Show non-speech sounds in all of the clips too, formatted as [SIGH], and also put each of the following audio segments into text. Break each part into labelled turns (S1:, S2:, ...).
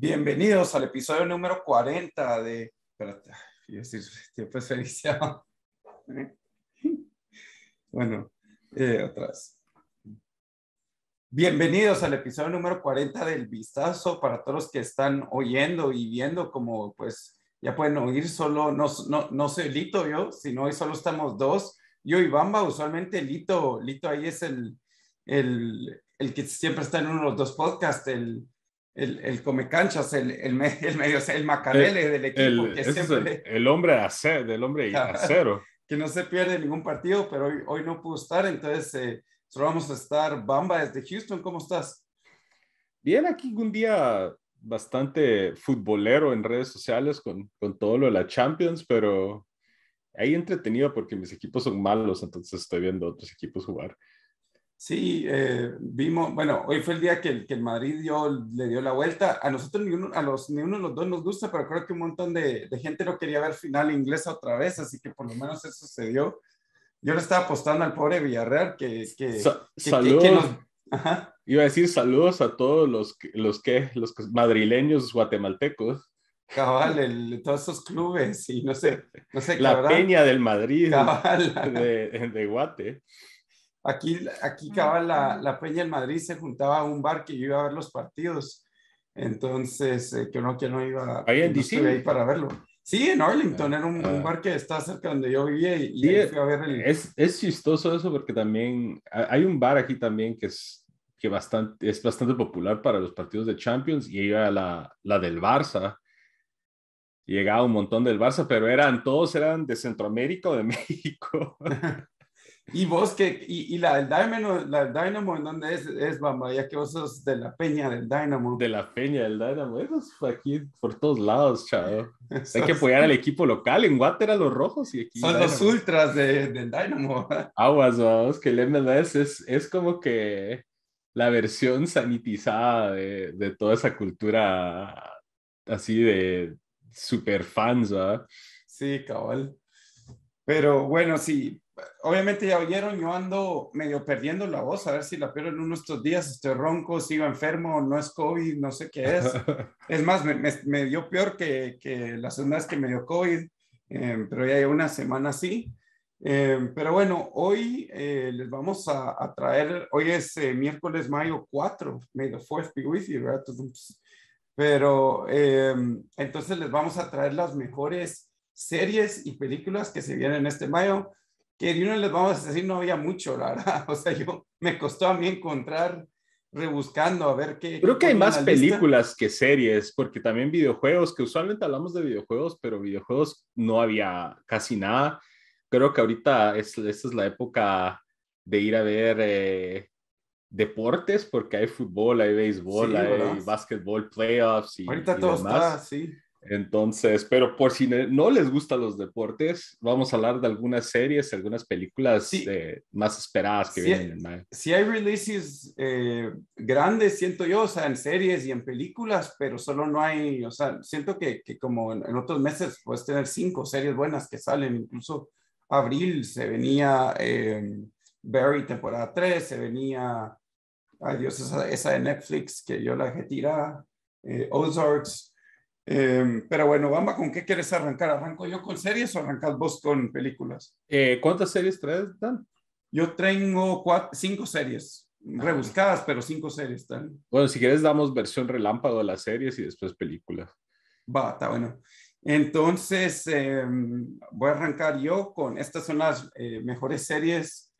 S1: Bienvenidos al episodio número 40 de... Espérate, decir, [LAUGHS] Bueno, eh, Bienvenidos al episodio número 40 del Vistazo para todos los que están oyendo y viendo como pues ya pueden oír solo, no, no, no soy yo, sino hoy solo estamos dos yo y Bamba, usualmente Lito, Lito ahí es el, el, el, que siempre está en uno de los dos podcasts, el, el, el
S2: come canchas,
S1: el, el, medio, el macarele eh, del equipo. Que siempre...
S2: el, hombre acero, del hombre acero.
S1: [LAUGHS] que no se pierde ningún partido, pero hoy, hoy no pudo estar, entonces eh, solo vamos a estar Bamba desde Houston. ¿Cómo estás?
S2: Bien, aquí un día bastante futbolero en redes sociales con, con todo lo de la Champions, pero ahí entretenido porque mis equipos son malos, entonces estoy viendo otros equipos jugar.
S1: Sí, eh, vimos, bueno, hoy fue el día que el, que el Madrid dio, le dio la vuelta. A nosotros ni uno, a los, ni uno de los dos nos gusta, pero creo que un montón de, gente no quería ver final inglesa otra vez, así que por lo menos eso se dio. Yo le estaba apostando al pobre Villarreal que... saludos.
S2: Iba a decir saludos a todos los, los, que, los madrileños guatemaltecos.
S1: Cabal, el, todos esos clubes y no sé, no sé. La Peña del Madrid, cabal, [LAUGHS] de, de, Guate. Aquí, aquí ah, cabal, la, la, Peña del Madrid se juntaba a un bar que yo iba a ver los partidos. Entonces, eh, que no, que no iba ahí en no para verlo. Sí, en Arlington, en ah, era un, ah. bar que está cerca donde yo vivía y,
S2: a ver Es, es chistoso eso porque también hay un bar aquí también que es, que bastante, es bastante popular para los partidos de Champions y iba la, la del Barça llegaba un montón del Barça, pero eran todos eran de Centroamérica o de [LAUGHS] México. [LAUGHS] y vos que, y, la del
S1: Dynamo, ¿en dónde es, Ya que vos sos de la peña del Dynamo. De la peña del
S2: Dynamo, eso fue aquí por todos lados, chavo. [LAUGHS] Hay que apoyar al equipo local, en Water a los rojos y aquí. Son los
S1: ultras del Dynamo.
S2: Aguas, vamos, que el MLS es, como que la versión sanitizada de, de toda esa cultura así de, super fans, Sí,
S1: cabal. Pero bueno, sí, obviamente ya oyeron, yo ando medio perdiendo la voz, a ver si la pierdo en uno de estos días, estoy ronco, sigo enfermo, no es COVID, no sé qué es. [LAUGHS] es más, me, dio peor que, que la segunda que me dio COVID, em, pero ya llevo una semana así. Em, pero bueno, hoy eh, les vamos a, traer, hoy es eh, miércoles mayo 4, may the 4 be with you, ¿verdad? Pero em, entonces les vamos a traer las mejores series y películas que se vienen este mayo, que de uno les vamos a decir no había mucho, la verdad. [LAUGHS] O sea, yo me costó a mí encontrar rebuscando a ver qué. Creo que hay más películas
S2: que series, porque también videojuegos, que usualmente hablamos de videojuegos, pero videojuegos no había casi nada. Creo que ahorita es, esta es la época de ir a ver eh, deportes, porque hay fútbol, hay béisbol, hay básquetbol, playoffs y, Ahorita todo sí. Entonces, pero por si no les gustan los deportes, vamos a hablar de algunas series, algunas películas eh, más esperadas que vienen vienen.
S1: Sí si hay releases eh, grandes, siento yo, o sea, en series y en películas, pero solo no hay, o sea, siento que, como en, otros meses puedes tener cinco series buenas que salen, incluso abril se venía eh, Barry temporada 3, se venía
S2: adiós esa,
S1: esa de Netflix que yo la dejé tirada, eh, Ozarks. Em, pero bueno, Bamba, ¿con qué quieres arrancar? ¿Arranco yo con series o arrancas vos con películas? Eh, ¿Cuántas series traes, Dan? Yo tengo cinco series, ah. rebuscadas, pero cinco series, Dan.
S2: Bueno, si quieres damos versión relámpago de las series y después películas.
S1: Va, está bueno. Entonces, em, voy a arrancar yo con, estas son las eh, mejores series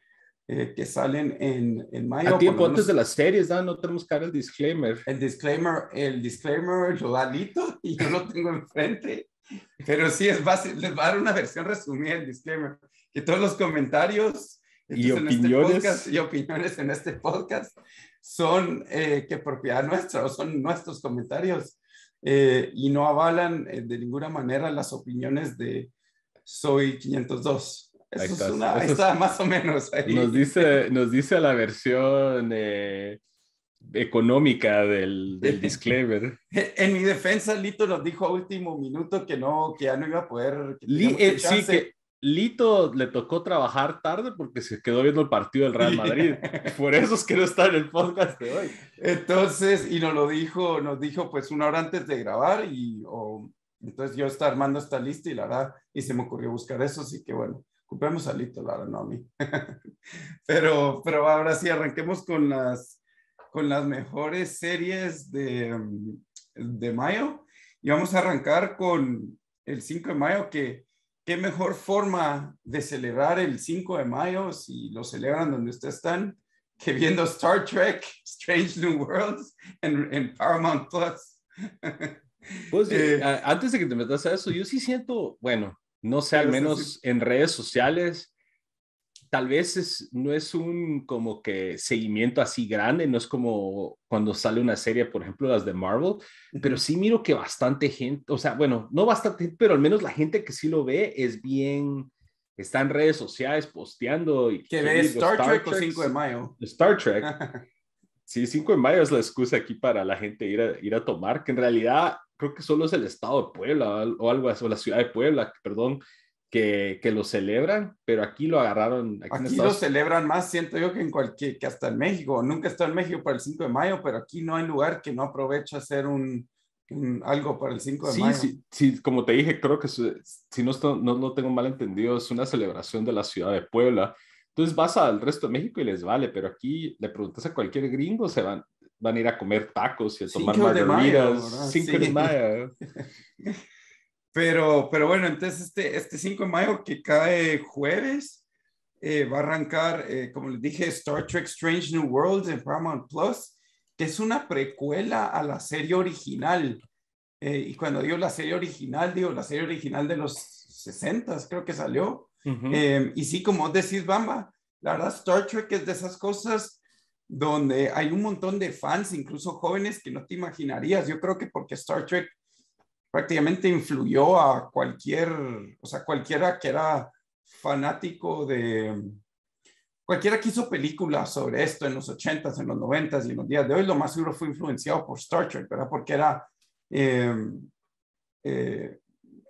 S1: eh, que salen en, en mayo. tiempo antes de las series, ¿no? no tenemos que dar el
S2: disclaimer.
S1: El disclaimer, el disclaimer lo da Lito y yo lo tengo enfrente. Pero sí, es fácil, les va a dar una versión resumida el disclaimer. Que todos los comentarios y este opiniones. y opiniones en este podcast son eh, que propiedad nuestra o son nuestros comentarios eh, y no avalan de ninguna manera las opiniones de
S2: Soy 502. Eso es más o menos. Ahí. Nos, dice, nos dice la versión eh, económica del, [LAUGHS] disclaimer.
S1: En mi defensa, Lito nos dijo a último minuto que no, que ya no iba a poder. Eh, sí, que
S2: Lito le tocó trabajar tarde porque se quedó viendo el partido del Real Madrid. [LAUGHS] Por eso es que no está en el podcast de hoy. Entonces, y nos lo dijo, nos dijo pues
S1: una hora antes de grabar y entonces yo estaba armando esta lista y la verdad, y se me ocurrió buscar eso, así que bueno ocupemos alito Lara, no a mí. [LAUGHS] pero, pero ahora sí, arranquemos con las, con las mejores series de, de mayo. Y vamos a arrancar con el 5 de mayo, que qué mejor forma de celebrar el 5 de mayo, si lo celebran donde ustedes están, que viendo Star Trek, Strange New Worlds en, en Paramount Plus. [LAUGHS]
S2: Pues, eh, antes de que te metas a eso, yo sí siento, bueno, no sé, al menos en redes sociales, tal vez no es un como que seguimiento así grande, no es como cuando sale una serie, por ejemplo, las de Marvel, pero sí miro que bastante gente, o sea, bueno, no bastante, pero al menos la gente que sí lo ve es bien, está en redes sociales posteando. Y, que ve Star, Trek o 5 de mayo. Star Trek.
S1: [LAUGHS]
S2: sí, 5 de mayo es la excusa aquí para la gente ir ir a tomar, que en realidad creo que solo es el estado de Puebla o algo la ciudad de Puebla, perdón, que, lo celebran, pero aquí lo agarraron. Aquí, lo celebran más, siento yo, que en cualquier,
S1: que hasta en México. Nunca estado en México para el 5 de mayo, pero aquí no hay lugar que no aproveche hacer un, algo para el 5 de mayo. Sí,
S2: sí, como te dije, creo que si no, no tengo mal entendido, es una celebración de la ciudad de Puebla. Entonces vas al resto de México y les vale, pero aquí le preguntas a cualquier gringo, se van, van a ir a comer tacos y a tomar 5 de mayo. [LAUGHS]
S1: Pero, pero bueno, entonces este, este 5 de mayo que cae jueves eh, va a arrancar, eh, como les dije, Star Trek Strange New Worlds en Paramount Plus, que es una precuela a la serie original. Eh, y cuando digo la serie original, digo la serie original de los 60, creo que salió. y sí, como decís, Bamba, la verdad, Star Trek es de esas cosas donde hay un montón de fans, incluso jóvenes, que no te imaginarías. Yo creo que porque Star Trek prácticamente influyó a cualquier, o sea, cualquiera que era fanático de, cualquiera que hizo películas sobre esto en los 80s, en los 90s y en los días de hoy, lo más seguro fue influenciado por Star Trek, ¿verdad? Porque era, em, eh,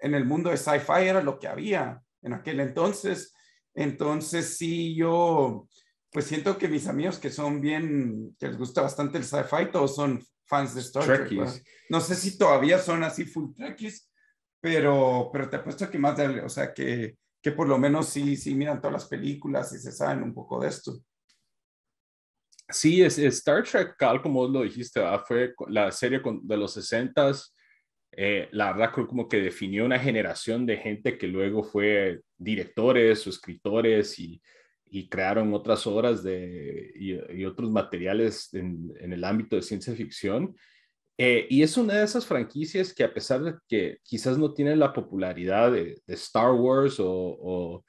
S1: en el mundo de sci-fi era lo que había en aquel entonces. Entonces, sí, yo pues siento que mis amigos que son bien, que les gusta bastante el sci-fi, todos son fans de Star Trek. ¿no? sé si todavía son así full Trekkies, pero, pero te apuesto que más de, o sea, que, que por lo menos sí, sí miran todas las películas y se saben un poco de esto.
S2: Sí, es, Star Trek, tal como lo dijiste, fue la serie de los 60 eh, la verdad, como que definió una generación de gente que luego fue directores o escritores y, y crearon otras obras de, y, otros materiales en, el ámbito de ciencia ficción. Eh, y es una de esas franquicias que a pesar de que quizás no tienen la popularidad de, Star Wars o, o,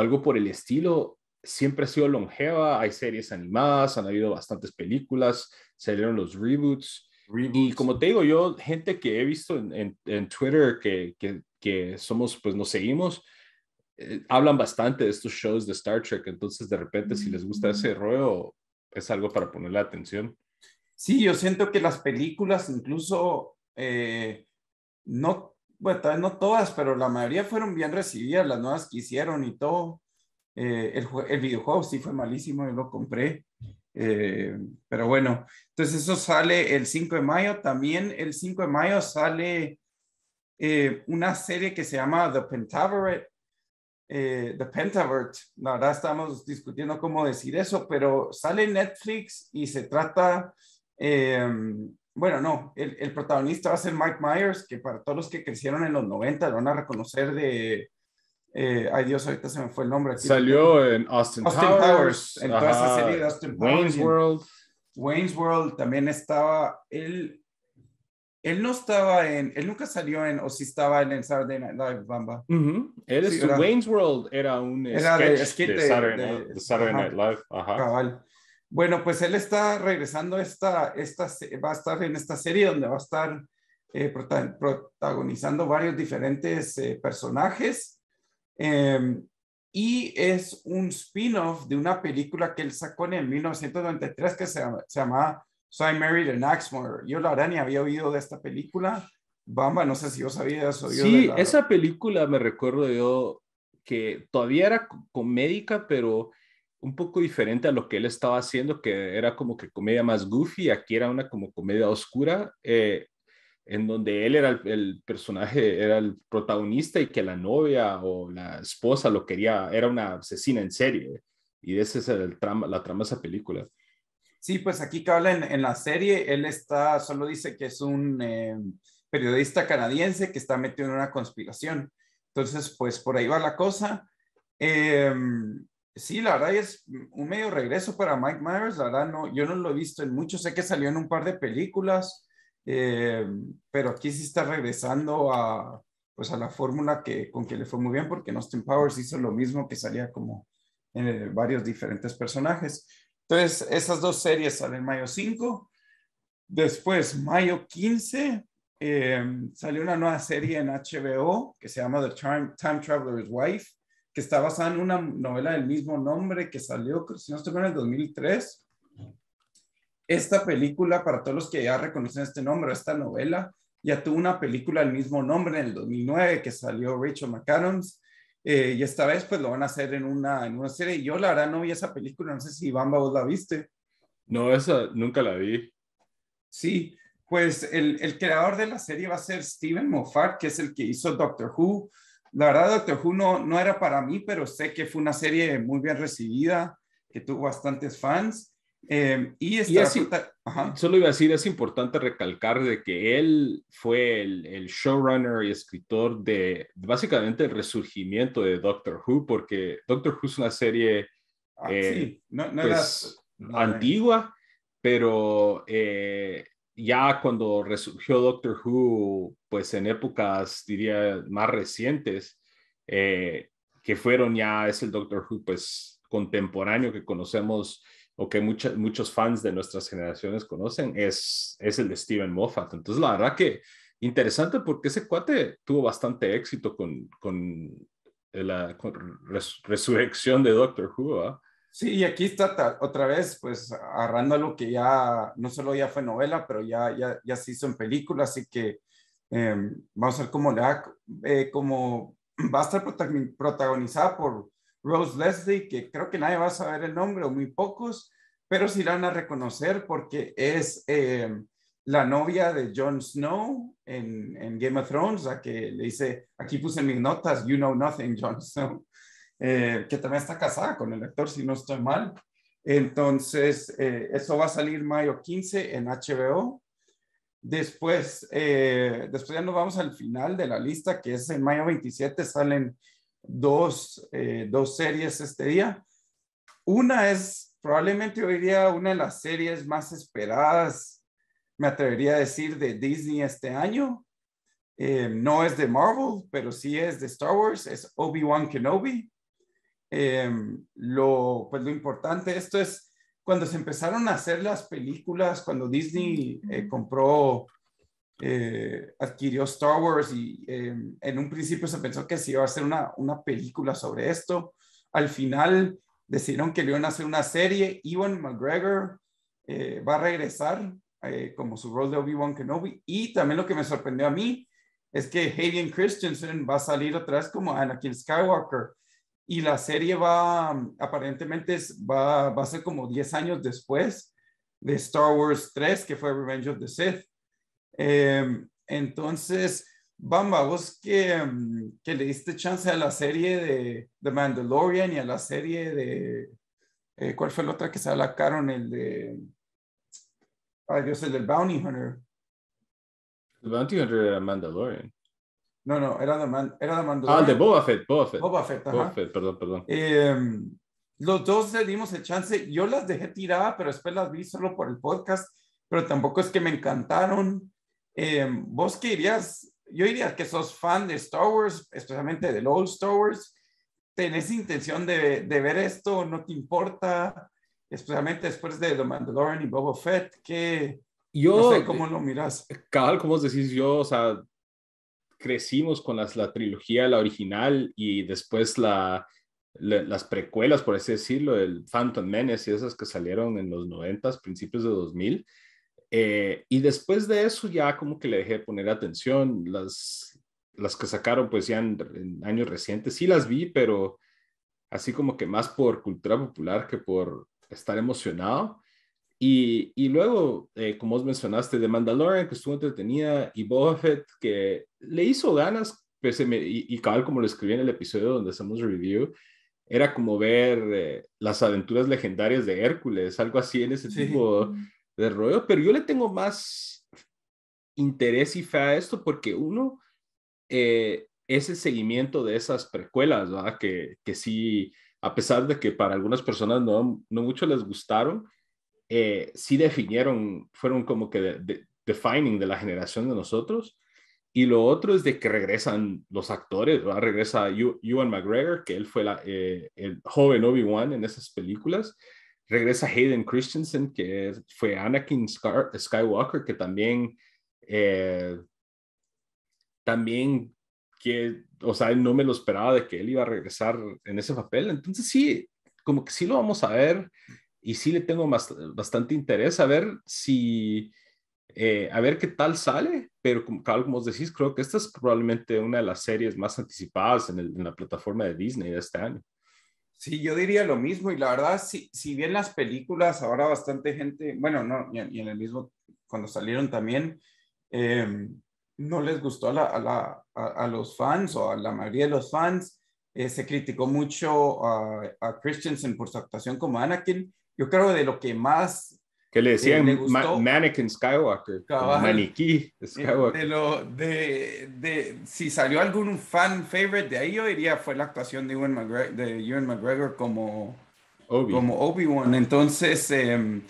S2: algo por el estilo, siempre ha sido longeva, hay series animadas, han habido bastantes películas, Se dieron los reboots. Y como te digo yo, gente que he visto en, en, Twitter que, que, que somos, pues nos seguimos, eh, hablan bastante de estos shows de Star Trek, entonces de repente si les gusta ese mm. rollo, es algo para poner la atención. Sí, yo siento que las películas incluso,
S1: eh, no, bueno, tal vez no todas, pero la mayoría fueron bien recibidas, las nuevas que hicieron y todo. Eh, el, el, videojuego sí fue malísimo, yo lo compré. pero bueno, entonces eso sale el 5 de mayo. También el 5 de mayo sale una serie que se llama The Pentaveret, eh, The Pentavert. La verdad estamos discutiendo cómo decir eso, pero sale Netflix y se trata, em, bueno, no, el, protagonista va a ser Mike Myers, que para todos los que crecieron en los 90 lo van a reconocer de... Eh, ay Dios, ahorita se me fue el nombre. Salió en Austin, Austin Powers. En toda esa serie de Austin Powers. Wayne's World. Wayne's World también estaba. Él él no estaba en, él nunca salió en, o si estaba en, el Saturday Night Live, Bamba. Wayne's World era un sketch de, Saturday, Night, Live.
S2: Ajá.
S1: Bueno, pues él está regresando esta, esta, va a estar en esta serie donde va a estar eh, protagonizando varios diferentes eh, personajes. Em, y es un spin-off de una película que él sacó en 1993 que se, se llamaba So I Married Yo la verdad ni había oído de esta película. Bamba, no sé si yo sabía eso. Sí,
S2: esa película me recuerdo yo que todavía era comédica, pero un poco diferente a lo que él estaba haciendo, que era como que comedia más goofy, aquí era una como comedia oscura, eh, en donde él era el, personaje, era el protagonista y que la novia o la esposa lo quería, era una asesina en serie. Y esa es el trama, la trama de esa película.
S1: Sí, pues aquí que habla en, la serie, él está, solo dice que es un eh, periodista canadiense que está metido en una conspiración. Entonces, pues por ahí va la cosa. Em, sí, la verdad es un medio regreso para Mike Myers, la verdad no, yo no lo he visto en mucho, sé que salió en un par de películas, em, pero aquí sí está regresando a, pues a la fórmula que, con que le fue muy bien, porque en Austin Powers hizo lo mismo que salía como en eh, varios diferentes personajes. Entonces, esas dos series salen mayo 5. Después, mayo 15, em, salió una nueva serie en HBO que se llama The Time, Traveler's Wife, que está basada en una novela del mismo nombre que salió, si no estoy en el 2003. Esta película, para todos los que ya reconocen este nombre, esta novela, ya tuvo una película del mismo nombre en el 2009 que salió Rachel McAdams eh, y esta vez pues lo van a hacer en una, en una serie. Yo la verdad no vi esa película, no sé si Bamba vos la viste. No, esa nunca la vi. Sí, pues el, creador de la serie va a ser Steven Moffat, que es el que hizo Doctor Who. La verdad Doctor Who no era para mí, pero sé que fue una serie muy bien recibida, que tuvo bastantes fans.
S2: Em, y, solo iba a decir, es importante recalcar de que él fue el, showrunner y escritor de básicamente el resurgimiento de Doctor Who, porque Doctor Who es una serie ah, eh, no, pues, antigua, pero eh, ya cuando resurgió Doctor Who, pues en épocas, diría, más recientes, eh, que fueron ya, es el Doctor Who, pues contemporáneo que conocemos o que muchos fans de nuestras generaciones conocen, es, es el de Steven Moffat. Entonces, la verdad que interesante porque ese cuate tuvo bastante éxito con, con eh, la resurrección de Doctor Who. Sí, y aquí está otra vez, pues
S1: agarrando algo que ya no solo ya fue novela, pero ya, ya, ya se hizo en película, así que em, vamos a ver cómo, la, eh, cómo [CLEARS THROAT] va a estar protagonizada por Rose Leslie, que creo que nadie va a saber el nombre o muy pocos, pero se van a reconocer porque es eh, la novia de Jon Snow en, Game of Thrones, a que le dice, aquí puse mis notas, you know nothing, Jon Snow, [LAUGHS] eh, que también está casada con el actor, si no estoy mal. Entonces, eh, eso va a salir mayo 15 en HBO. Después, después ya nos vamos al final de la lista, que es en mayo 27, salen dos, eh, dos series este día. Una es probablemente hoy día una de las series más esperadas, me atrevería a decir, de Disney este año. Eh, no es de Marvel, pero sí es de Star Wars, es Obi-Wan Kenobi. Eh, lo, pues lo importante esto es cuando se empezaron a hacer las películas, cuando Disney compró eh, adquirió Star Wars y em, en un principio se pensó que se iba a hacer una, película sobre esto. Al final decidieron que le iban a hacer una serie. Ewan McGregor eh, va a regresar eh, como su rol de Obi-Wan Kenobi. Y también lo que me sorprendió a mí es que Hayden Christensen va a salir atrás como Anakin Skywalker. Y la serie va, aparentemente, va, va a ser como 10 años después de Star Wars 3, que fue Revenge of the Sith. Em, entonces, Bamba, vos que, le diste chance a la serie de, The Mandalorian y a la serie de, eh, ¿cuál fue la otra que se alacaron? El de, ay Dios, el del Bounty Hunter.
S2: El Bounty Hunter era Mandalorian.
S1: No, no, era de, Man, era de Mandalorian. Ah, de Boba
S2: Fett, Boba Fett. Boba Fett, Boba Fett perdón, perdón.
S1: Em, los dos le dimos el chance. Yo las dejé tiradas, pero después las vi solo por el podcast, pero tampoco es que me encantaron. Eh, ¿Vos qué dirías? Yo diría que sos fan de Star Wars, especialmente del Old Star Wars. ¿Tenés intención de, ver esto? ¿No te importa? Especialmente después de The Mandalorian y Boba Fett. ¿Qué, yo, no sé cómo lo miras.
S2: Cabal, como os decís, yo, o sea, crecimos con la trilogía, la original y después las precuelas, por así decirlo, el Phantom Menace y esas que salieron en los 90, principios de 2000. Eh, y después de eso ya como que le dejé poner atención. Las, las que sacaron pues ya en, años recientes sí las vi, pero así como que más por cultura popular que por estar emocionado. Y, y luego, eh, como os mencionaste, de Mandalorian, que estuvo entretenida, y Boba Fett, que le hizo ganas, pues, y, y cabal, como lo escribí en el episodio donde hacemos review, era como ver eh, las aventuras legendarias de Hércules, algo así en ese tipo pero yo le tengo más interés y fe a esto porque uno eh, es el seguimiento de esas precuelas, Que, sí, a pesar de que para algunas personas no, no mucho les gustaron, eh, sí definieron, fueron como que defining de la generación de nosotros. Y lo otro es de que regresan los actores, Regresa Ewan McGregor, que él fue eh, el joven Obi-Wan en esas películas. Regresa Hayden Christensen, que fue Anakin Skywalker, que también, eh, también que, o sea, no me lo esperaba de que él iba a regresar en ese papel. Entonces sí, como que sí lo vamos a ver y sí le tengo bastante interés a ver si, eh, a ver qué tal sale, pero como, como decís, creo que esta es probablemente una de las series más anticipadas en, en la plataforma de Disney de este año.
S1: Sí, yo diría lo
S2: mismo y la verdad, si, si bien las películas ahora
S1: bastante gente, bueno, no, y en el mismo, cuando salieron también, em, no les gustó a, los fans o a la mayoría de los fans, eh, se criticó mucho a, Christensen por su actuación como Anakin. Yo creo que de lo que
S2: más que le eh, decían Mannequin Skywalker, maniquí eh, Skywalker. De,
S1: lo, de, si salió algún fan favorite de ahí, yo diría fue la actuación de Ewan, McGregor, de McGregor como Obi. wan Entonces, si em,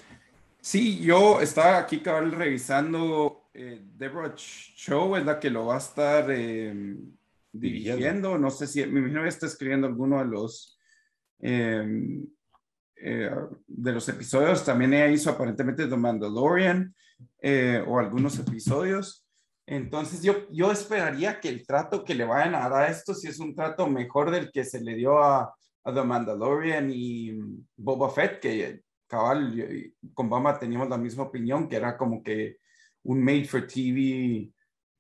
S1: sí, yo estaba aquí cabal revisando, The eh, Deborah Show es la que lo va a estar em, dirigiendo. no sé si, me imagino que está escribiendo alguno de los... Em, eh, de los episodios. También ella hizo aparentemente The Mandalorian eh, o algunos episodios. Entonces yo, yo esperaría que el trato que le vayan a dar a esto si es un trato mejor del que se le dio a, The Mandalorian y Boba Fett, que cabal, con Bama teníamos la misma opinión, que era como que un made for TV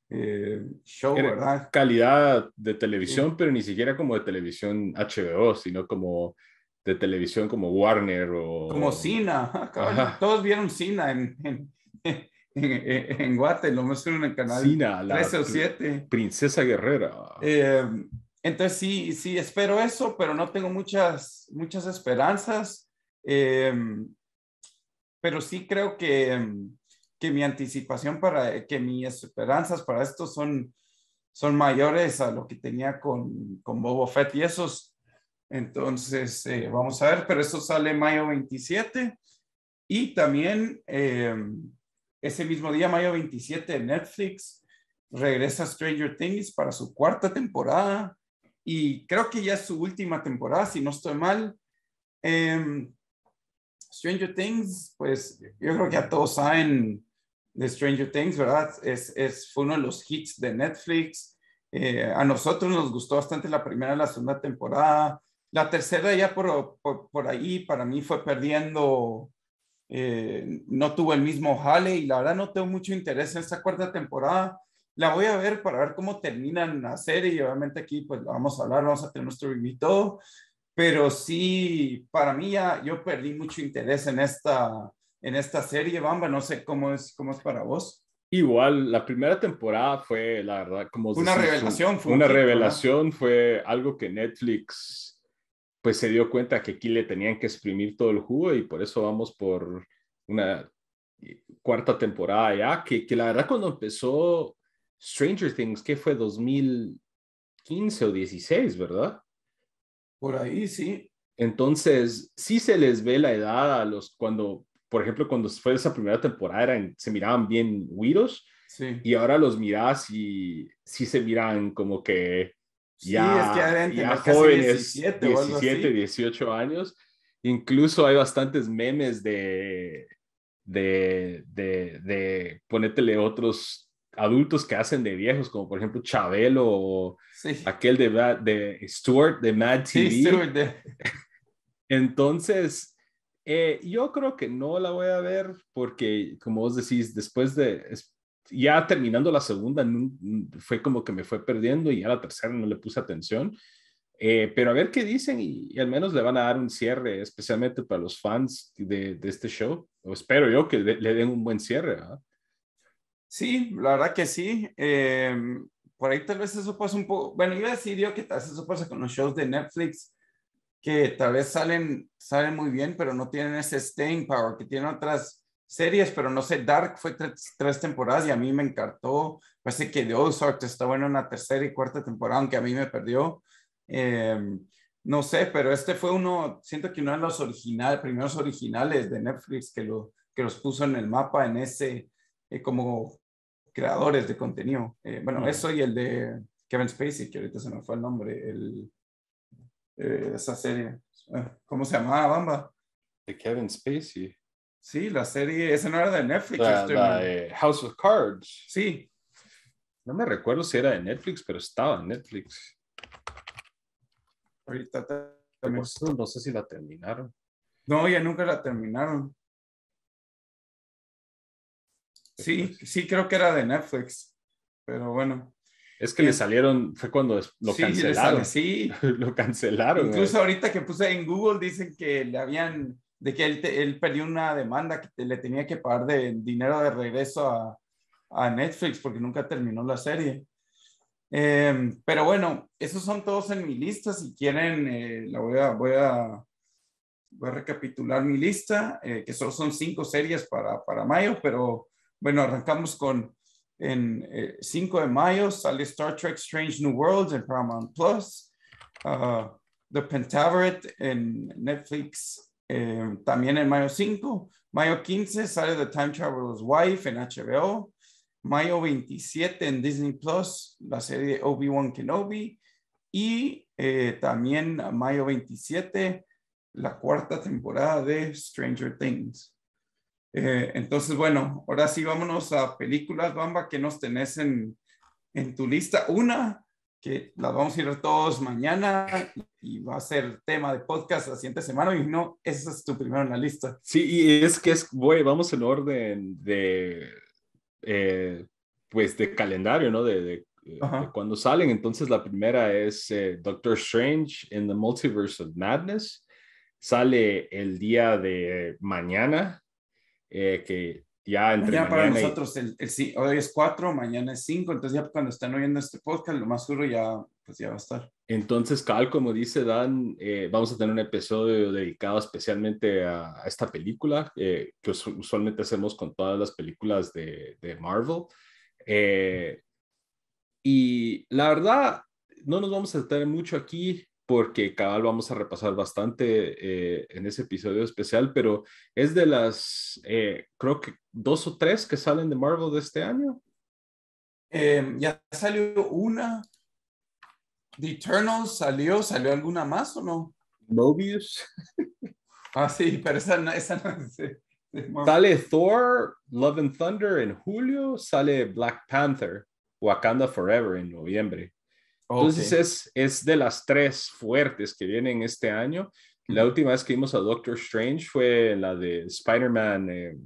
S2: eh, show, ¿verdad? Calidad de televisión, pero ni siquiera como de televisión HBO, sino como de televisión como Warner o... Como
S1: Cina. Todos vieron Cina en, en, en, en Guate, lo mostraron en el canal la 13 o 7.
S2: Princesa Guerrera.
S1: Eh, entonces sí, sí, espero eso, pero no tengo muchas, muchas esperanzas. Eh, pero sí creo que, que mi anticipación para, que mis esperanzas para esto son, son mayores a lo que tenía con, con Bobo Fett y esos entonces, eh, vamos a ver, pero eso sale mayo 27 y también eh, ese mismo día, mayo 27, Netflix regresa Stranger Things para su cuarta temporada y creo que ya es su última temporada, si no estoy mal. Em, Stranger Things, pues yo creo que ya todos saben de Stranger Things, ¿verdad? Es, es, fue uno de los hits de Netflix. Eh, a nosotros nos gustó bastante la primera y la segunda temporada. La tercera ya por, por, ahí para mí fue perdiendo, eh, no tuvo el mismo jale y la verdad no tengo mucho interés en esta cuarta temporada. La voy a ver para ver cómo terminan la serie y obviamente aquí pues vamos a hablar, vamos a tener nuestro invitado. pero sí, para mí ya yo perdí mucho interés en esta, en esta serie, Bamba, no sé cómo es, cómo es para vos.
S2: Igual, la primera temporada fue, la verdad, como... Una revelación. Fue una revelación, fue algo que Netflix pues se dio cuenta que aquí le tenían que exprimir todo el jugo y por eso vamos por una eh, cuarta temporada ya, que, la verdad cuando empezó Stranger Things, que fue 2015 o 16, ¿verdad? Por ahí sí. Entonces, sí se les ve la edad a los cuando, por ejemplo, cuando fue esa primera temporada, se miraban bien huidos. Sí. Y ahora los mirás y sí se miran como que ya, es ya jóvenes, 17, 17 18 años. Incluso hay bastantes memes de, de, de, ponétele otros adultos que hacen de viejos, como por ejemplo Chabelo o aquel de, de Stuart de Mad TV. [LAUGHS] Entonces, eh, yo creo que no la voy a ver porque, como vos decís, después de, ya terminando la segunda fue como que me fue perdiendo y ya la tercera no le puse atención. Eh, pero a ver qué dicen y, al menos le van a dar un cierre, especialmente para los fans de, este show. O espero yo que le, den un buen cierre. Sí, la verdad que sí.
S1: Eh, por ahí tal vez eso pasa un poco. Bueno, iba a decir yo que tal vez eso pasa con los shows de Netflix, que tal vez salen, salen muy bien, pero no tienen ese staying power que tienen otras series, pero no sé, Dark fue tres, temporadas y a mí me encantó. Parece que The Ozark está bueno en una tercera y cuarta temporada, aunque a mí me perdió. Em, no sé, pero este fue uno, siento que uno de los originales primeros originales de Netflix que, lo, que los puso en el mapa en ese, eh, como creadores de contenido. Eh, bueno, eso y el de Kevin Spacey, que ahorita se me fue el nombre, eh, esa serie. Ah, ¿Cómo se llamaba, Bamba? De Kevin Spacey.
S2: Sí, la serie, esa no era de Netflix. La, este, de House of Cards. Sí. No me recuerdo si era de Netflix, pero estaba en Netflix. Ahorita también. No sé si la terminaron. No, ya nunca la terminaron.
S1: Sí, sí, creo que era de Netflix,
S2: pero bueno. Es que le salieron, fue cuando lo cancelaron. sí, [LAUGHS] lo cancelaron. Incluso eh.
S1: ahorita que puse en Google dicen que le habían de que él, perdió una demanda que le tenía que pagar de dinero de regreso a, Netflix porque nunca terminó la serie. Em, pero bueno, esos son todos en mi lista. Si quieren, eh, la voy a, recapitular mi lista, eh, que solo son cinco series para, mayo, pero bueno, arrancamos con en 5 eh, de mayo sale Star Trek Strange New Worlds en Paramount Plus, ah, The Pentaveret en Netflix eh, también en mayo 5, mayo 15 sale The Time Traveler's Wife en HBO. Mayo 27 en Disney Plus, la serie Obi-Wan Kenobi. Y eh, también mayo 27, la cuarta temporada de Stranger Things. Eh, entonces, bueno, ahora sí vámonos a películas, Bamba, que nos tenés en, en tu lista. Una que las vamos a ir todos mañana y va a ser tema de podcast la siguiente semana y no, esa es tu primera en la lista.
S2: Sí, y es que es, güey, vamos en orden de, eh, pues, de calendario, ¿no? De, cuando salen, entonces la primera es eh, Doctor Strange in the Multiverse of Madness, sale el día de mañana, eh, que ya pues entre para nosotros
S1: el, hoy es 4, mañana es 5, entonces ya cuando están oyendo este podcast, lo más duro ya, pues ya va a estar.
S2: Entonces, Cal, como dice Dan, eh, vamos a tener un episodio dedicado especialmente a, esta película, eh, que usualmente hacemos con todas las películas de, Marvel. Eh, y la verdad, no nos vamos a detener mucho aquí porque cabal vamos a repasar bastante eh, en ese episodio especial, pero es de las, eh, creo que dos o tres que salen de Marvel de este año. Em,
S1: ya salió una. The Eternals salió, ¿salió alguna más o no?
S2: Mobius. [LAUGHS]
S1: ah, sí, pero esa no, Sale
S2: Thor, Love and Thunder en julio, sale Black Panther, Wakanda Forever en noviembre.
S1: Entonces es,
S2: es de las tres fuertes que vienen este año. La última vez que vimos a Doctor Strange fue la de Spider-Man eh,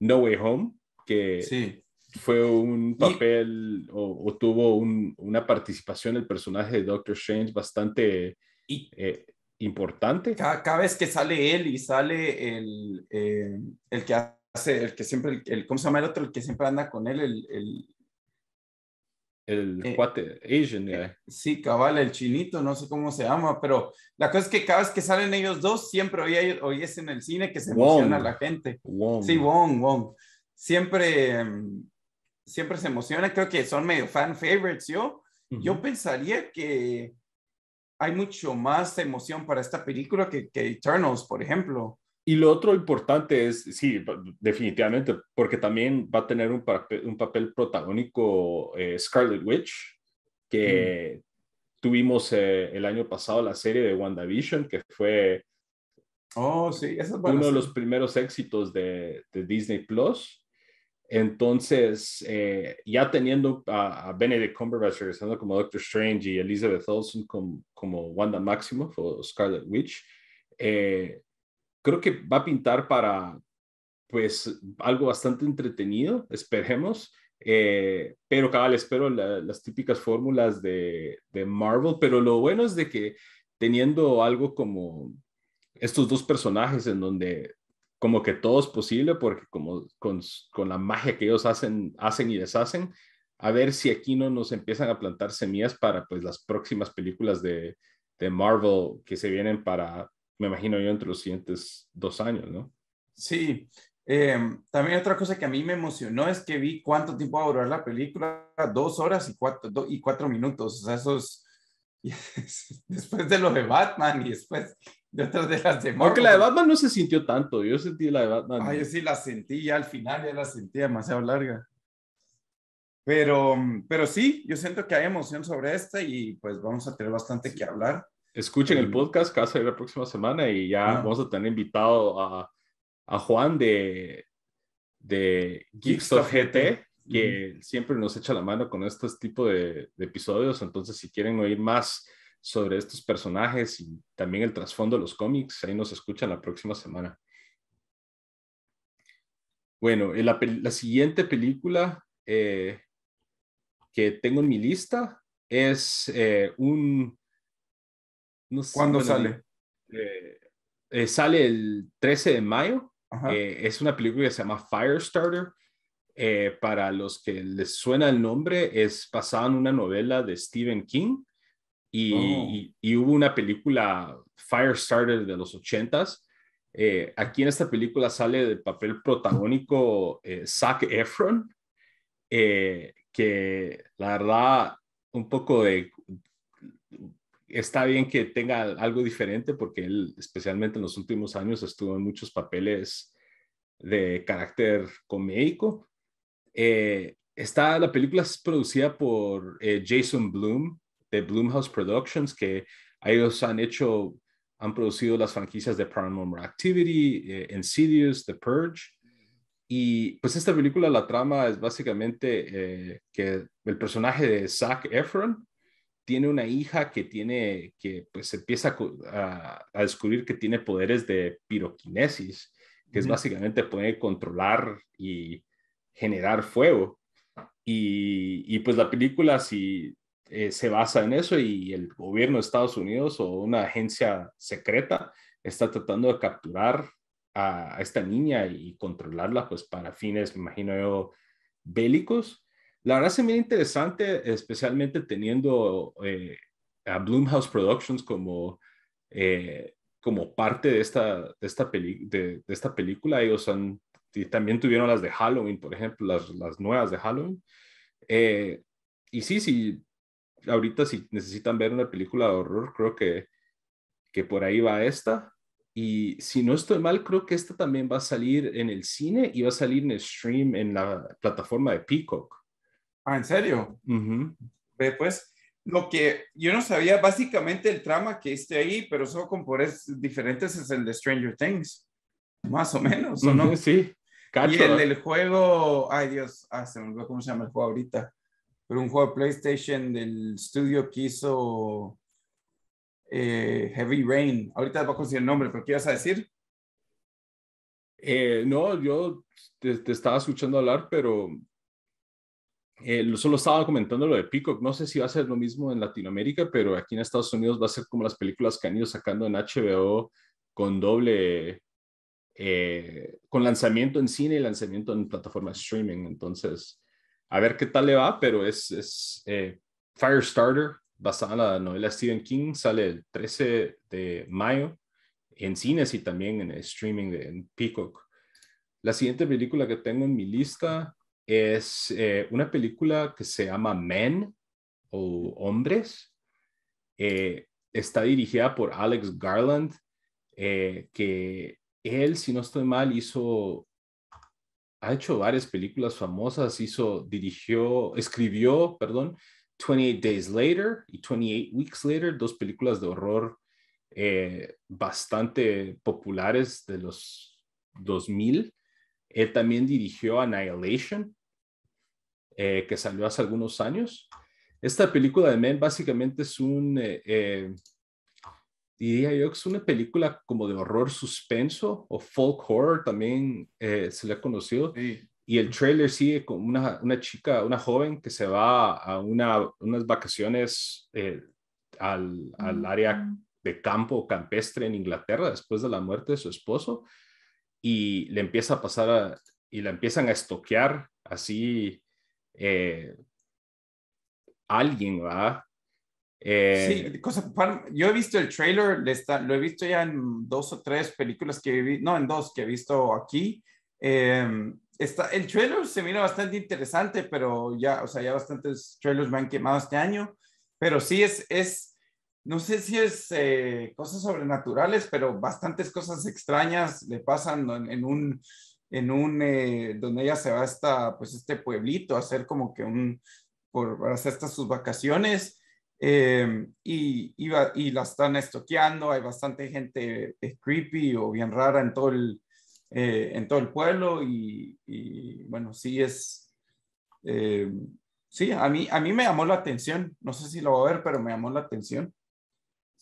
S2: No Way Home, que fue un papel o, tuvo una participación el personaje de Doctor Strange bastante eh, importante.
S1: Cada, vez que sale él y sale el, eh, el que hace, el que siempre, el, ¿cómo se llama el otro? El que siempre anda con él, el el eh, cuate Asian eh, sí, cabal, el chinito, no sé cómo se llama, pero la cosa es que cada vez que salen ellos dos, siempre oyes en el cine que se emociona la gente. Sí, Siempre, em, siempre se emociona, creo que son medio fan favorites, yo. Yo pensaría que hay mucho más emoción para esta película que, que Eternals, por ejemplo.
S2: Y lo otro importante es, sí, definitivamente, porque también va a tener un papel, un papel protagónico eh, Scarlet Witch, que tuvimos eh, el año pasado la serie de WandaVision, que fue
S1: oh, uno de los
S2: primeros éxitos de, Disney Plus. Entonces, eh, ya teniendo a, Benedict Cumberbatch regresando como Doctor Strange y Elizabeth Olsen como, como Wanda Maximoff o Scarlet Witch, eh, creo que va a pintar para, pues, algo bastante entretenido, esperemos. Eh, pero cabal, espero las típicas fórmulas de, de Marvel, pero lo bueno es de que teniendo algo como estos dos personajes en donde como que todo es posible, porque como con, la magia que ellos hacen, hacen y deshacen, a ver si aquí no nos empiezan a plantar semillas para pues las próximas películas de, de Marvel que se vienen para me imagino yo, entre los siguientes dos años, ¿no? Sí.
S1: Em, también otra cosa que a mí me emocionó es que vi cuánto tiempo va a durar la película, dos horas y cuatro, y minutos, o sea, esos, [LAUGHS] después de lo de Batman y después de otras de las de Marvel. la de Batman no se sintió tanto, yo sentí la de Batman. Ah, sí la sentí ya al final, ya la sentí demasiado larga. Pero, pero sí, yo siento que hay emoción sobre esta y pues vamos a tener bastante que hablar
S2: escuchen el em, podcast que va la próxima semana y ya ah. vamos a tener invitado a, Juan de, de Geeks GT, que siempre nos echa la mano con este tipo de, episodios. Entonces, si quieren oír más sobre estos personajes y también el trasfondo de los cómics, ahí nos escuchan la próxima semana. Bueno, la, siguiente película eh, que tengo en mi lista es eh, un ¿Cuándo sale? Eh, eh, sale el 13 de mayo. Eh, es una película que se llama Firestarter. para los que les suena el nombre, es basada en una novela de Stephen King y, oh. hubo una película Firestarter de los 80s. aquí en esta película sale el papel protagónico Zac Efron, que la verdad un poco de está bien que tenga algo diferente porque él, especialmente en los últimos años, estuvo en muchos papeles de carácter comédico. Eh, está, la película es producida por eh, Jason Bloom de Bloomhouse Productions, que ellos han hecho, han producido las franquicias de Paranormal Activity, eh, Insidious, The Purge. Y pues esta película, la trama es básicamente que el personaje de Zac Efron, tiene una hija que tiene, que pues empieza a, descubrir que tiene poderes de piroquinesis, que es básicamente poder controlar y generar fuego. Y, pues la película si, eh, se basa en eso y el gobierno de Estados Unidos o una agencia secreta está tratando de capturar a, a esta niña y controlarla pues para fines, me imagino yo, bélicos la verdad se muy interesante, especialmente teniendo eh, a Bloomhouse Productions como, eh, como parte de esta, esta, de, esta película. Ellos también tuvieron las de Halloween, por ejemplo, las, nuevas de Halloween. Eh, y sí, sí, ahorita si necesitan ver una película de horror, creo que, que por ahí va esta. Y si no estoy mal, creo que esta también va a salir en el cine y va a salir en stream en la plataforma de Peacock. Ah, ¿en serio?
S1: pues, lo que yo no sabía básicamente el trama que esté ahí, pero solo con pores diferentes es el de Stranger Things, más o menos, ¿o no? Sí, Y el ¿eh? del juego, ay Dios, ah, se me cómo se llama el juego ahorita, pero un juego de PlayStation del estudio que hizo eh, Heavy
S2: Rain. Ahorita va a conseguir el nombre, pero ¿qué ibas a decir? Eh, no, yo te, estaba escuchando hablar, pero eh, solo estaba comentando lo de Peacock, no sé si va a ser lo mismo en Latinoamérica, pero aquí en Estados Unidos va a ser como las películas que han ido sacando en HBO con doble, eh, con lanzamiento en cine y lanzamiento en plataforma streaming. Entonces, a ver qué tal le va, pero es, eh, Firestarter, basada en la novela Stephen King, sale el 13 de mayo en cines y también en streaming en Peacock. La siguiente película que tengo en mi lista es eh, una película que se llama Men o Hombres. Eh, está dirigida por Alex Garland, eh, que él, si no estoy mal, hizo, ha hecho varias películas famosas, hizo, dirigió, escribió, perdón, 28 Days Later y 28 Weeks Later, dos películas de horror bastante populares de los 2000. Él también dirigió Annihilation, eh, que salió hace algunos años. Esta película de Men básicamente es un, eh, eh, una película como de horror suspenso o folk horror también se le ha conocido. Y el trailer sigue con una, chica, una joven que se va a unas vacaciones al, al mm. área de campo campestre en Inglaterra después de la muerte de su esposo y le empieza a pasar a, y la empiezan a estoquear así eh, alguien, va eh,
S1: sí, cosa, yo he visto el trailer, lo he visto ya en dos o tres películas que visto, no, en dos que he visto aquí. Em, está, el trailer se mira bastante interesante, pero ya, o sea, ya bastantes trailers me han quemado este año, pero sí es, es, no sé si es eh, cosas sobrenaturales, pero bastantes cosas extrañas le pasan en, un, en un, eh, donde ella se va a pues este pueblito a hacer como que un, por, para hacer estas sus vacaciones. Eh, y, y, la están estoqueando, hay bastante gente creepy o bien rara en todo el, en todo el pueblo y, bueno, sí es, sí, a mí, a mí me llamó la atención, no sé si lo va a ver, pero me llamó la atención.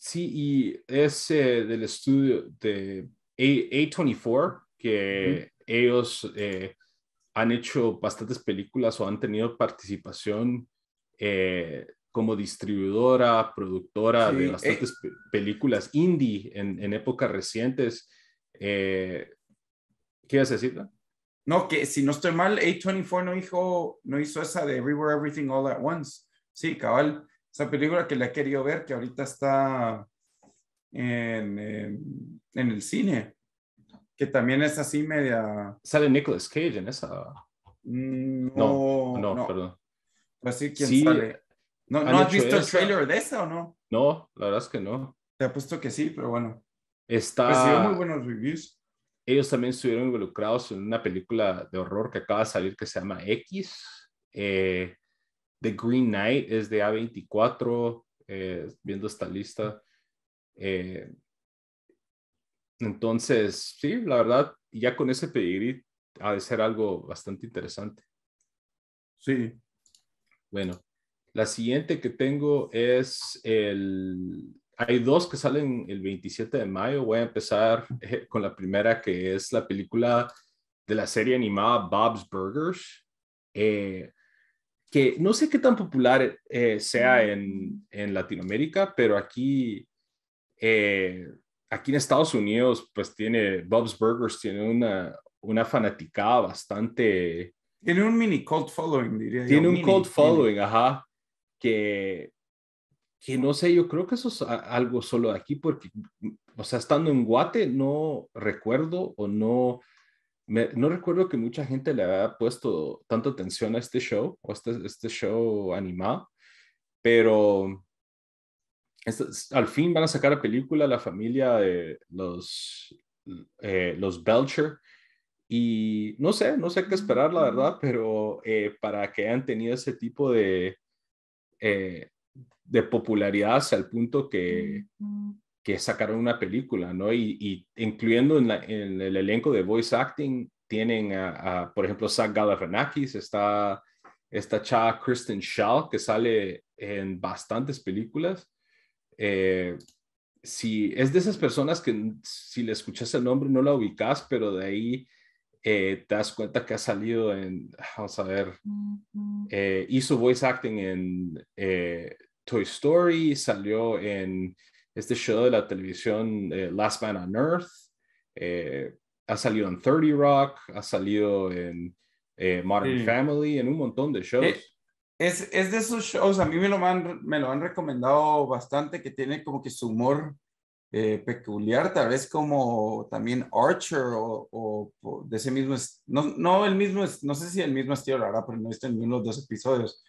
S2: Sí, y es eh, del estudio de A 24 que ellos eh, han hecho bastantes películas o han tenido participación eh, como distribuidora, productora de bastantes películas indie en, épocas recientes. Eh, ¿Qué
S1: No, que si no estoy mal, A24 no hizo, no hizo esa de everywhere, Everything All at Once. Sí, cabal esa película que la he querido ver, que ahorita está en, en, el cine, que también es así media... Sale
S2: Nicolas Cage en esa...
S1: Mm, no, no, perdón. Pues ¿quién sale?
S2: ¿No, ¿no has visto el
S1: trailer de esa o no?
S2: No, la verdad es que no. Te apuesto que sí, pero bueno. Está... muy buenos reviews. Ellos también estuvieron involucrados en una película de horror que acaba de salir que se llama X. Eh, The Green Knight es de A24, eh, viendo esta lista. Eh, entonces, sí, la verdad, ya con ese pedigrí ha de ser algo bastante interesante. Sí. Bueno, la siguiente que tengo es el... Hay dos que salen el 27 de mayo. Voy a empezar eh, con la primera, que es la película de la serie animada Bob's Burgers. Eh, que no sé qué tan popular eh, sea en, en, Latinoamérica, pero aquí, eh, aquí en Estados Unidos, pues tiene, Bob's Burgers tiene una, una fanaticada bastante... Tiene un mini cult following, diría Tiene un cult following, ajá, que, que no sé, yo creo que eso es algo solo de aquí, porque, o sea, estando en Guate, no recuerdo o no no recuerdo que mucha gente le haya puesto tanta atención a este show, o este, este show animado, pero al fin van a sacar la película la familia de los, eh, los Belcher. Y no sé, no sé qué esperar, la mm. verdad, pero eh, para que hayan tenido ese tipo de, eh, de popularidad hasta el punto que, que sacaron una película, ¿no? Y, incluyendo en, el elenco de voice acting, tienen a, por ejemplo, Zach Galifianakis, está esta chava Kristen Schaal, que sale en bastantes películas. Eh, si es de esas personas que si le escuchas el nombre no la ubicas, pero de ahí eh, te das cuenta que ha salido en, vamos a ver, eh, hizo voice acting en eh, Toy Story, salió en este show de la televisión eh, Last Man on Earth. Eh, ha salido en 30 Rock, ha salido en eh, Modern Family, en un montón de shows. Es, es, de esos
S1: shows, a mí me lo, han, me lo han recomendado bastante, que tiene como que su humor peculiar, tal vez como también Archer o, de ese mismo, no, no, el mismo, no sé si el mismo estilo, la pero no he visto ninguno de los dos episodios,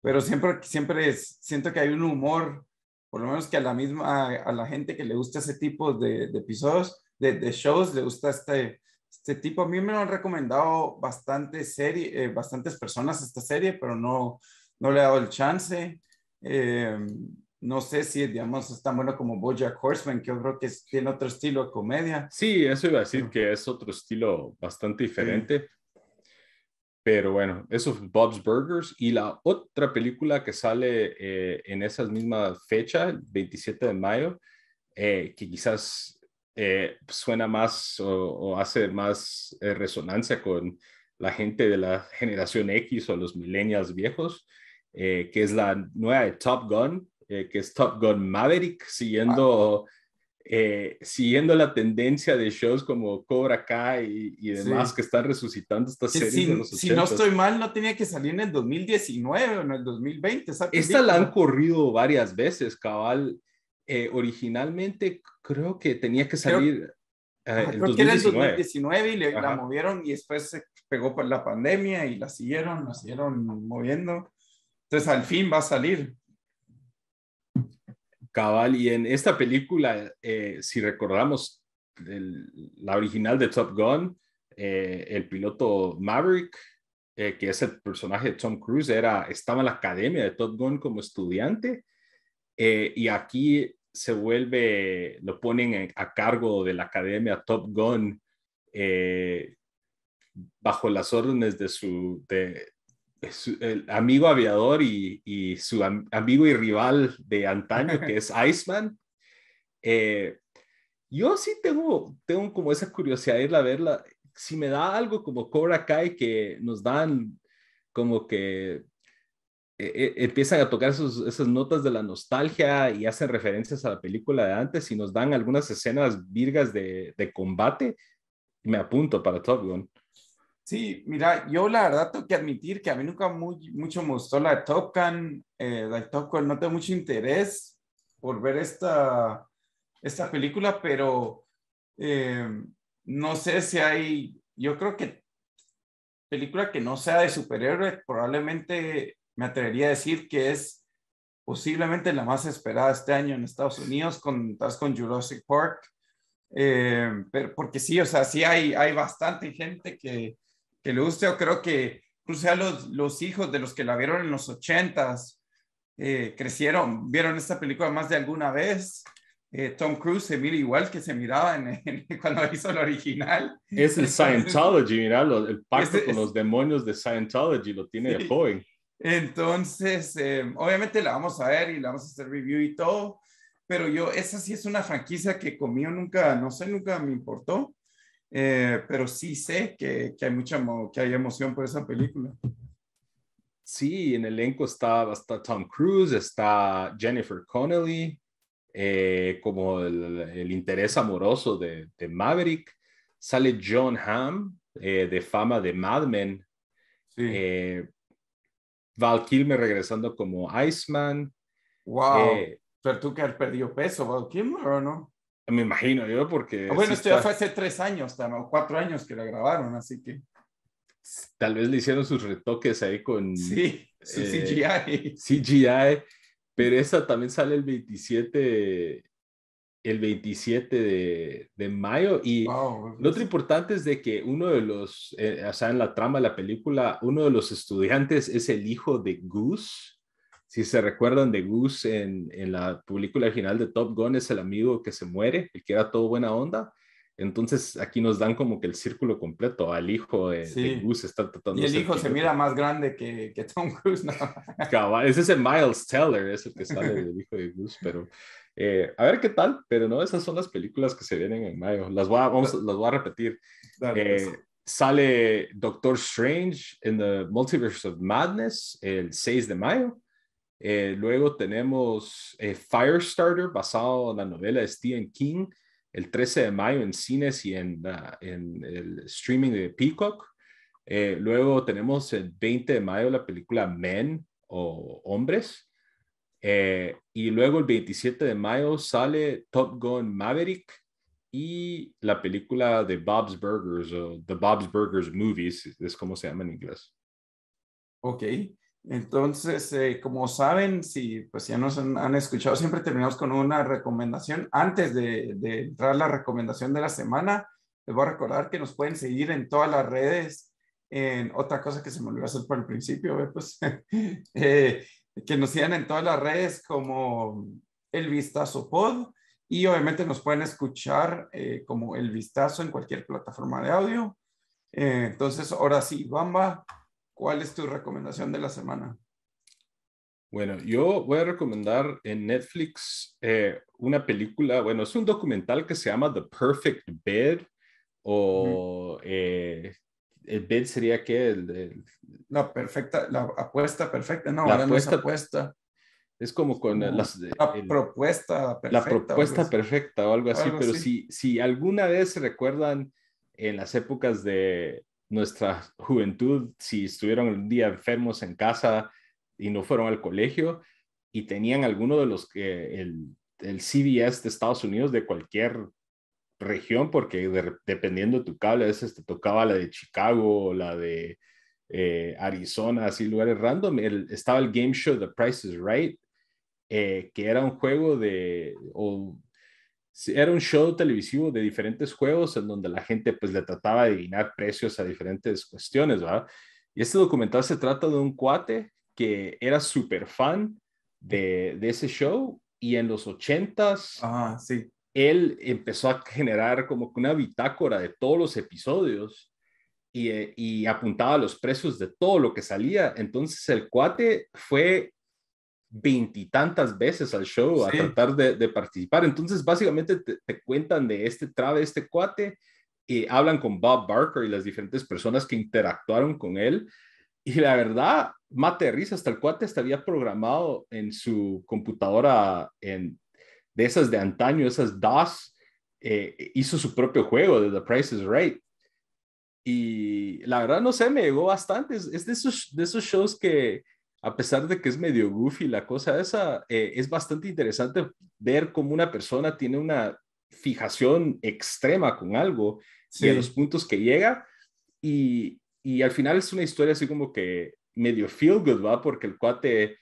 S1: pero siempre, siempre siento que hay un humor por lo menos que a la misma, a, la gente que le gusta ese tipo de, episodios, de, shows, le gusta este, este tipo. A mí me lo han recomendado bastante serie, eh, bastantes personas esta serie, pero no, no le he dado el chance. Eh, no sé si, digamos, es tan bueno como Bojack Horseman, que yo creo que
S2: tiene otro estilo de comedia. Sí, eso iba a decir que es otro estilo bastante diferente, pero bueno, eso es Bob's Burgers y la otra película que sale eh, en esa misma fecha, el 27 de mayo, eh, que quizás eh, suena más o, hace más resonancia con la gente de la generación X o los millennials viejos, que es la nueva de Top Gun, que es Top Gun Maverick, siguiendo... Eh, siguiendo la tendencia de shows como Cobra Kai y, demás que están resucitando estas series si, no estoy
S1: mal, no tenía que salir en el 2019 o en el 2020. Esta la han
S2: corrido varias veces, cabal. Eh, originalmente creo que tenía que salir eh, creo, el 2019. Que el
S1: 2019 y la movieron y después se pegó por la pandemia y la siguieron, la siguieron moviendo. Entonces al fin va a
S2: salir y en esta película, eh, si recordamos la original de Top Gun, eh, el piloto Maverick, eh, que es el personaje de Tom Cruise, era, estaba en la academia de Top Gun como estudiante, y aquí se vuelve, lo ponen a cargo de la academia Top Gun bajo las órdenes de su, el amigo aviador y, su amigo y rival de antaño, que es [LAUGHS] Iceman. Eh, yo sí tengo, tengo como esa curiosidad de irla a verla. Si me da algo como Cobra Kai que nos dan como que eh, eh, empiezan a tocar esas notas de la nostalgia y hacen referencias a la película de antes y nos dan algunas escenas virgas de, de combate, me apunto para Top
S1: Sí, mira, yo la verdad tengo que admitir que a mí nunca muy, mucho me gustó la de Top eh, no tengo mucho interés por ver esta, esta película, pero eh, no sé si hay, yo creo que película que no sea de superhéroe, probablemente me atrevería a decir que es posiblemente la más esperada este año en Estados Unidos, con, con Jurassic Park, eh, pero porque sí, o sea, sí hay, hay bastante gente que que le guste. Yo creo que incluso pues, los, los hijos de los que la vieron en los ochentas eh, crecieron, vieron esta película más de alguna vez. Eh, Tom Cruise se mira igual que se miraba [LAUGHS] cuando hizo la original. Es el Scientology,
S2: mira, el pacto con los demonios de Scientology lo tiene de joven. Entonces,
S1: eh, obviamente la vamos a ver y la vamos a hacer review y todo, pero yo, esa sí es una franquicia que conmigo nunca, no sé, nunca me importó. Eh, pero sí sé que, que hay mucha que hay emoción por esa película.
S2: Sí, en el elenco está, está Tom Cruise, está Jennifer Connelly, eh, como el, el, interés amoroso de, Maverick. Sale John Hamm, eh, de fama de Mad Men. Sí. Val Kilmer regresando como Iceman. Wow. Pero tú que has perdido peso, Val Kilmer, ¿o no? Me imagino yo, porque. Ah, bueno, esto ya fue
S1: hace tres años, o cuatro años que la grabaron, así que.
S2: Tal vez le hicieron sus retoques ahí con. Sí, eh, CGI. CGI, pero esa también sale el 27 el 27 de, de mayo. Y lo otro importante es de que uno de los, eh, o sea, en la trama de la película, uno de los estudiantes es el hijo de Goose, si se recuerdan de Goose en, en, la película original de Top Gun, es el amigo que se muere, el que era todo buena onda. Entonces aquí nos dan como que el círculo completo al hijo de, Goose está tratando. Y el hijo se mira
S1: más grande que, que Tom Cruise. ¿no?
S2: [LAUGHS] ese es Miles Teller, es el que sale del hijo de Goose, pero eh, a ver qué tal, pero no, esas son las películas que se vienen en mayo. Las voy a, vamos, las voy a repetir. Eh, sale Doctor Strange en The Multiverse of Madness el 6 de mayo. Eh, luego tenemos eh, Firestarter, basado en la novela de Stephen King, el 13 de mayo en cines y en, el streaming de Peacock. Eh, luego tenemos el 20 de mayo la película Men o Hombres. y luego el 27 de mayo sale Top Gun Maverick y la película de Bob's Burgers o The Bob's Burgers Movies, es como se llama en inglés. Ok, entonces, eh, como saben,
S1: si pues ya nos han, escuchado, siempre terminamos con una recomendación. Antes de, entrar la recomendación de la semana, les voy a recordar que nos pueden seguir en todas las redes. En otra cosa que se me olvidó hacer por el principio, pues, [LAUGHS] eh, que nos sigan en todas las redes como El Vistazo Pod y obviamente nos pueden escuchar eh, como El Vistazo en cualquier plataforma de audio. entonces, ahora
S2: sí, Bamba, ¿Cuál es tu recomendación de la semana? Bueno, yo voy a recomendar en Netflix eh, una película, bueno, es un documental que se llama The Perfect Bed o eh, el bed sería que el,
S1: la perfecta, la apuesta perfecta, no, la ahora apuesta, no es apuesta.
S2: Es como con las, la propuesta perfecta. La propuesta perfecta o algo así, pero Si, si alguna vez se recuerdan en las épocas de nuestra juventud, si estuvieron un día enfermos en casa y no fueron al colegio y tenían alguno de los que el, el CBS de Estados Unidos de cualquier región, porque dependiendo de tu cable, a veces te tocaba la de Chicago, la de eh, Arizona, así lugares random. estaba el game show The Price is Right, eh, que era un juego de, era un show televisivo de diferentes juegos en donde la gente pues le trataba de adivinar precios a diferentes cuestiones, ¿verdad? Y este documental se trata de un cuate que era súper fan de, ese show y en los ochentas s ah, sí. él empezó a generar como una bitácora de todos los episodios y, eh, y apuntaba los precios de todo lo que salía. Entonces el cuate fue veintitantas veces al show a tratar de, participar. Entonces, básicamente te, cuentan de este trave, este cuate, y hablan con Bob Barker y las diferentes personas que interactuaron con él. Y la verdad, mate de risa, hasta el cuate estaba programado en su computadora en, de esas de antaño, esas DOS, eh, hizo su propio juego de The Price is Right. Y la verdad, no sé, me llegó bastante. Es, es de, esos, de esos shows que, a pesar de que es medio goofy la cosa esa, eh, es bastante interesante ver cómo una persona tiene una fijación extrema con algo y a los puntos que llega. Y, al final es una historia así como que medio feel good, ¿va? Porque el cuate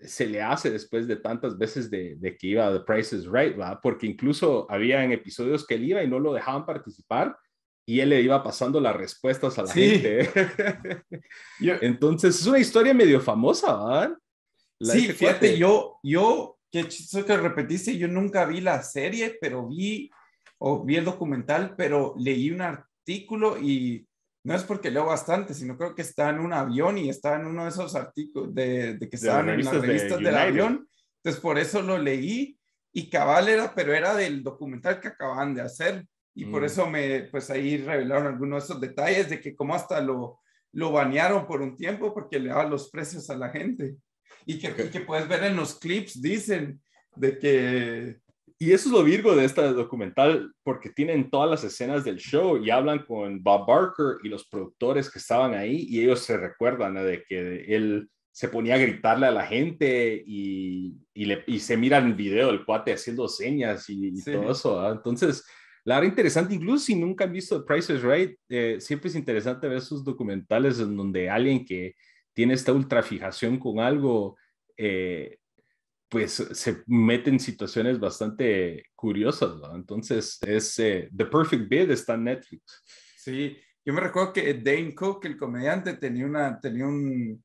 S2: se le hace después de tantas veces de, de que iba a The Price is Right, ¿va? Porque incluso habían episodios que él iba y no lo dejaban participar y él le iba pasando las respuestas a la gente. ¿eh? [LAUGHS] Entonces, es una historia medio famosa, ¿verdad? sí, fíjate,
S1: yo, yo, qué chiste que repetiste, yo nunca vi la serie, pero vi, o vi el documental, pero leí un artículo y no es porque leo bastante, sino creo que está en un avión y está en uno de esos artículos de, que estaban en las revistas del avión. Entonces, por eso lo leí y cabal era, pero era del documental que acababan de hacer y por mm. eso me, pues ahí revelaron algunos de esos detalles de que como hasta lo, lo banearon por un tiempo porque le daba los precios a la gente. Y que, que puedes
S2: ver en los clips, dicen, de que... Y eso es lo virgo de este documental, porque tienen todas las escenas del show y hablan con Bob Barker y los productores que estaban ahí y ellos se recuerdan de que él se ponía a gritarle a la gente y, y, le, y se mira el video el cuate haciendo señas y, todo eso. ¿ah? Entonces, la verdad interesante, incluso si nunca han visto The Price is Right, eh, siempre es interesante ver esos documentales en donde alguien que tiene esta ultrafijación con algo, eh, pues se mete en situaciones bastante curiosas, Entonces, es eh, The Perfect Bid está en Netflix.
S1: Sí, yo me recuerdo que Dane Cook, el comediante, tenía, una, tenía un,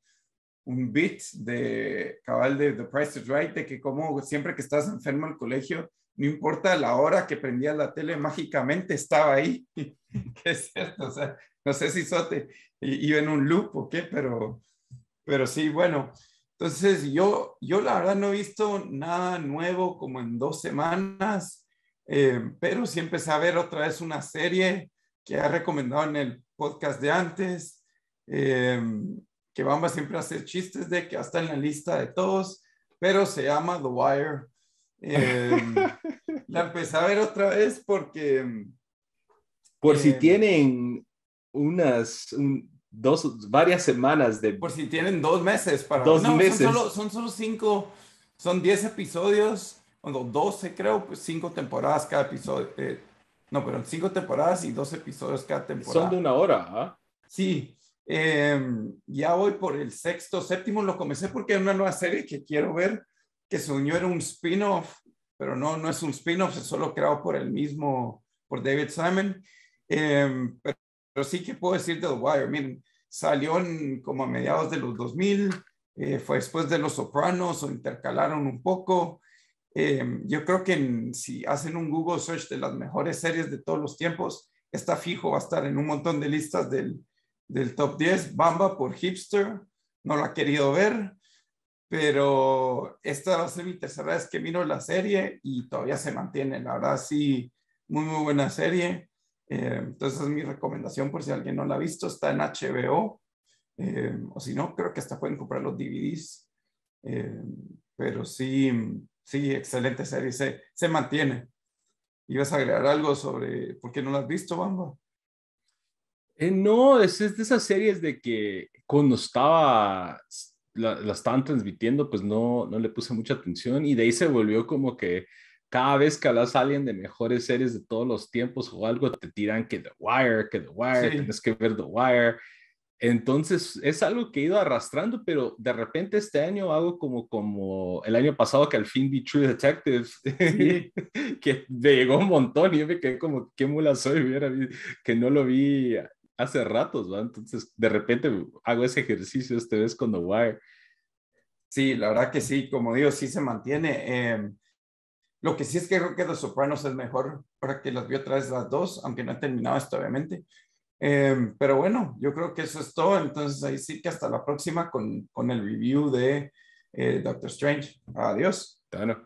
S1: un beat de cabal de The Price is Right, de que como siempre que estás enfermo al colegio, no importa la hora que prendías la tele, mágicamente estaba ahí. [LAUGHS] ¿Qué es O sea, no sé si Sote iba en un loop o qué, pero, pero sí, bueno. Entonces, yo, yo la verdad no he visto nada nuevo como en dos semanas, eh, pero sí empecé a ver otra vez una serie que ha recomendado en el podcast de antes, eh, que a siempre hacer chistes de que está en la lista de todos, pero se llama The Wire.
S2: Em, [LAUGHS]
S1: la empecé a ver otra vez porque... Em,
S2: por si em, tienen unas dos, varias semanas de...
S1: Por si tienen dos meses para... Dos meses. Son solo, cinco, son diez episodios, o doce creo, pues cinco temporadas cada episodio. Eh, no, pero cinco temporadas y dos episodios cada temporada. Son de una hora, ¿ah? Sí. ya voy por el sexto, séptimo, lo comencé porque es una nueva serie que quiero ver que se unió era un spin-off, pero no, no es un spin-off, es solo creado por el mismo, por David Simon. Em, pero, sí que puedo decir de The Wire, miren, salió como a mediados de los 2000, eh, fue después de Los Sopranos, o intercalaron un poco. Em, yo creo que si hacen un Google search de las mejores series de todos los tiempos, está fijo, va a estar en un montón de listas del, del top 10. Bamba por hipster, no lo ha querido ver pero esta va a ser mi tercera vez que miro la serie y todavía se mantiene, la verdad sí, muy, muy buena serie. Eh, entonces, es mi recomendación por si alguien no la ha visto, está en HBO, eh, o si no, creo que hasta pueden comprar los DVDs, eh, pero sí, sí, excelente serie, se, se mantiene. ¿Ibas a agregar
S2: algo sobre por qué no la has visto, Bamba? no, es, es de esas series de que cuando estaba la, estaban transmitiendo, pues no, no le puse mucha atención y de ahí se volvió como que cada vez que hablas a alguien de mejores series de todos los tiempos o algo, te tiran que The Wire, que The Wire, tienes que ver The Wire. Entonces es algo que he ido arrastrando, pero de repente este año hago como, como el año pasado que al fin vi True Detective, [LAUGHS] que me llegó un montón y yo me quedé como, qué mula soy, que no lo vi hace ratos, ¿va? Entonces, de repente hago ese ejercicio esta vez con The Wire. Sí, la verdad que sí,
S1: como digo, sí se mantiene. Em, lo que sí es que creo que Los Sopranos es mejor para que las vi otra vez las dos, aunque no he terminado esto, obviamente. Em, pero bueno, yo creo que eso es todo. Entonces, ahí sí que hasta la próxima con, con el review de eh, Doctor Strange.
S2: Adiós. Bueno,